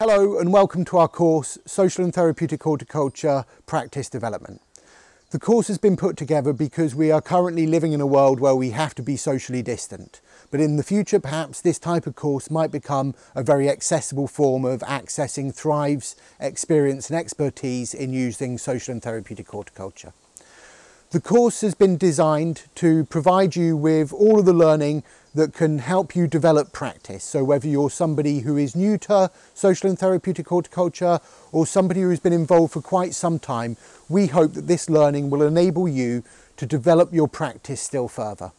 Hello and welcome to our course, Social and Therapeutic Horticulture Practice Development. The course has been put together because we are currently living in a world where we have to be socially distant. But in the future, perhaps this type of course might become a very accessible form of accessing Thrive's experience and expertise in using social and therapeutic horticulture. The course has been designed to provide you with all of the learning that can help you develop practice. So whether you're somebody who is new to social and therapeutic horticulture or somebody who's been involved for quite some time, we hope that this learning will enable you to develop your practice still further.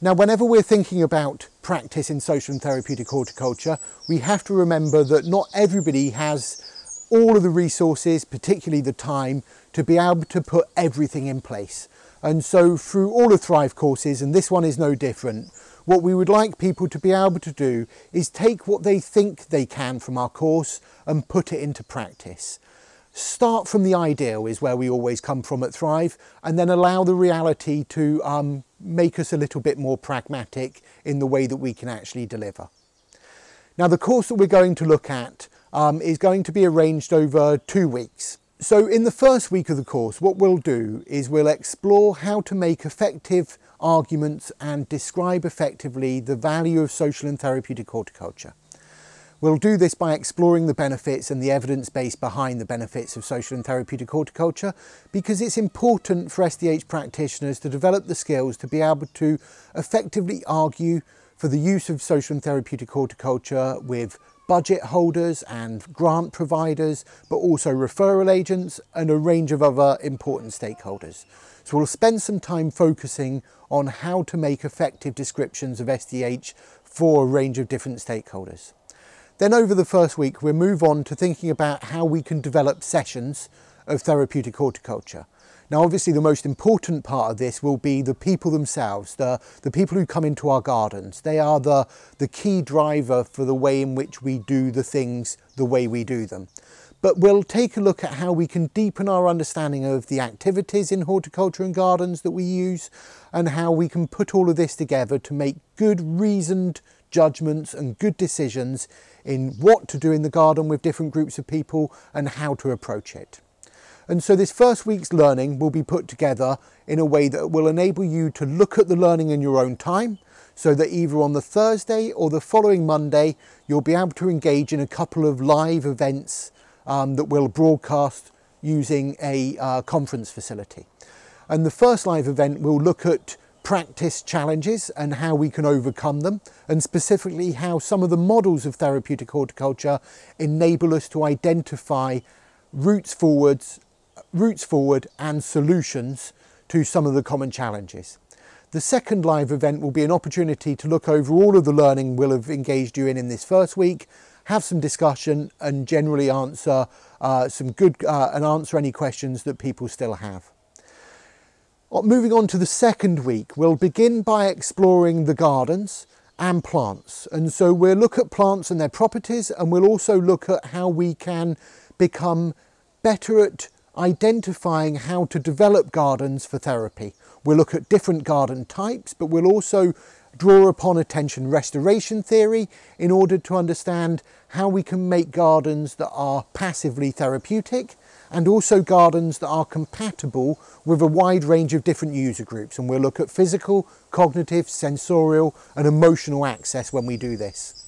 Now, whenever we're thinking about practice in social and therapeutic horticulture, we have to remember that not everybody has all of the resources, particularly the time, to be able to put everything in place. And so through all the Thrive courses, and this one is no different, what we would like people to be able to do is take what they think they can from our course and put it into practice. Start from the ideal is where we always come from at Thrive and then allow the reality to um, make us a little bit more pragmatic in the way that we can actually deliver. Now the course that we're going to look at um, is going to be arranged over two weeks. So in the first week of the course, what we'll do is we'll explore how to make effective arguments and describe effectively the value of social and therapeutic horticulture. We'll do this by exploring the benefits and the evidence base behind the benefits of social and therapeutic horticulture because it's important for SDH practitioners to develop the skills to be able to effectively argue for the use of social and therapeutic horticulture with budget holders and grant providers, but also referral agents and a range of other important stakeholders. So we'll spend some time focusing on how to make effective descriptions of SDH for a range of different stakeholders. Then over the first week, we'll move on to thinking about how we can develop sessions of therapeutic horticulture. Now, obviously, the most important part of this will be the people themselves, the, the people who come into our gardens. They are the, the key driver for the way in which we do the things the way we do them but we'll take a look at how we can deepen our understanding of the activities in horticulture and gardens that we use and how we can put all of this together to make good reasoned judgments and good decisions in what to do in the garden with different groups of people and how to approach it. And so this first week's learning will be put together in a way that will enable you to look at the learning in your own time so that either on the Thursday or the following Monday, you'll be able to engage in a couple of live events um, that we'll broadcast using a uh, conference facility. And the first live event will look at practice challenges and how we can overcome them, and specifically how some of the models of therapeutic horticulture enable us to identify routes forwards, routes forward and solutions to some of the common challenges. The second live event will be an opportunity to look over all of the learning we'll have engaged you in in this first week have some discussion and generally answer uh, some good uh, and answer any questions that people still have. Uh, moving on to the second week, we'll begin by exploring the gardens and plants. And so we'll look at plants and their properties and we'll also look at how we can become better at identifying how to develop gardens for therapy. We'll look at different garden types, but we'll also draw upon attention restoration theory in order to understand how we can make gardens that are passively therapeutic and also gardens that are compatible with a wide range of different user groups. And we'll look at physical, cognitive, sensorial and emotional access when we do this.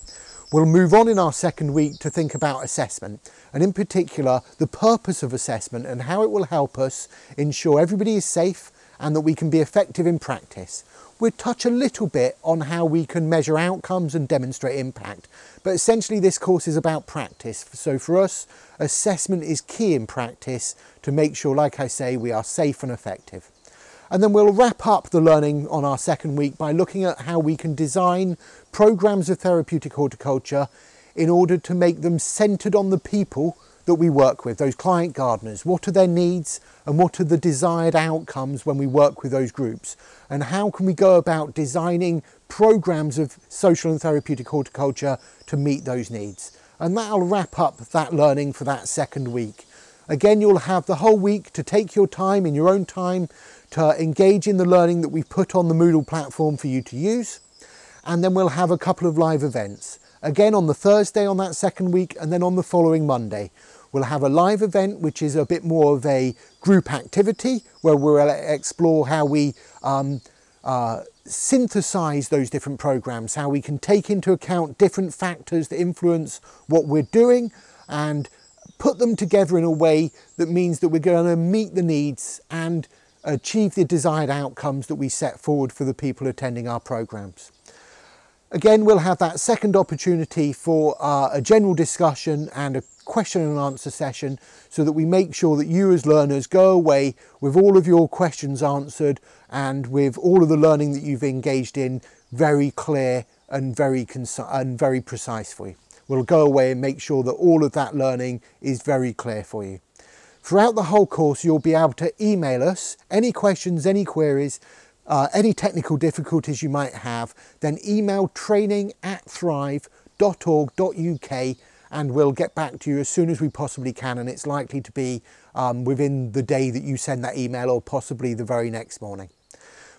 We'll move on in our second week to think about assessment and in particular the purpose of assessment and how it will help us ensure everybody is safe and that we can be effective in practice. We'll touch a little bit on how we can measure outcomes and demonstrate impact, but essentially this course is about practice. So for us, assessment is key in practice to make sure, like I say, we are safe and effective. And then we'll wrap up the learning on our second week by looking at how we can design programs of therapeutic horticulture in order to make them centered on the people that we work with, those client gardeners? What are their needs and what are the desired outcomes when we work with those groups? And how can we go about designing programs of social and therapeutic horticulture to meet those needs? And that'll wrap up that learning for that second week. Again, you'll have the whole week to take your time in your own time to engage in the learning that we've put on the Moodle platform for you to use. And then we'll have a couple of live events again on the Thursday on that second week, and then on the following Monday. We'll have a live event, which is a bit more of a group activity where we'll explore how we um, uh, synthesize those different programs, how we can take into account different factors that influence what we're doing and put them together in a way that means that we're going to meet the needs and achieve the desired outcomes that we set forward for the people attending our programs. Again, we'll have that second opportunity for uh, a general discussion and a question and answer session so that we make sure that you as learners go away with all of your questions answered and with all of the learning that you've engaged in very clear and very and very precise for you. We'll go away and make sure that all of that learning is very clear for you. Throughout the whole course, you'll be able to email us any questions, any queries, uh, any technical difficulties you might have, then email training at thrive.org.uk and we'll get back to you as soon as we possibly can. And it's likely to be um, within the day that you send that email or possibly the very next morning.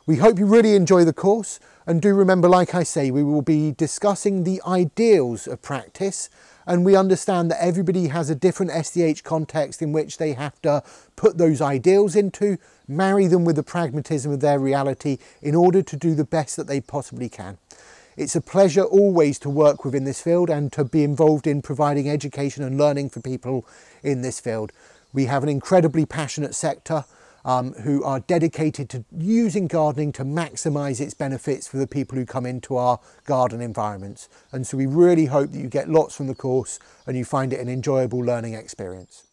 We hope you really enjoy the course and do remember, like I say, we will be discussing the ideals of practice and we understand that everybody has a different SDH context in which they have to put those ideals into, marry them with the pragmatism of their reality in order to do the best that they possibly can. It's a pleasure always to work within this field and to be involved in providing education and learning for people in this field. We have an incredibly passionate sector um, who are dedicated to using gardening to maximize its benefits for the people who come into our garden environments. And so we really hope that you get lots from the course and you find it an enjoyable learning experience.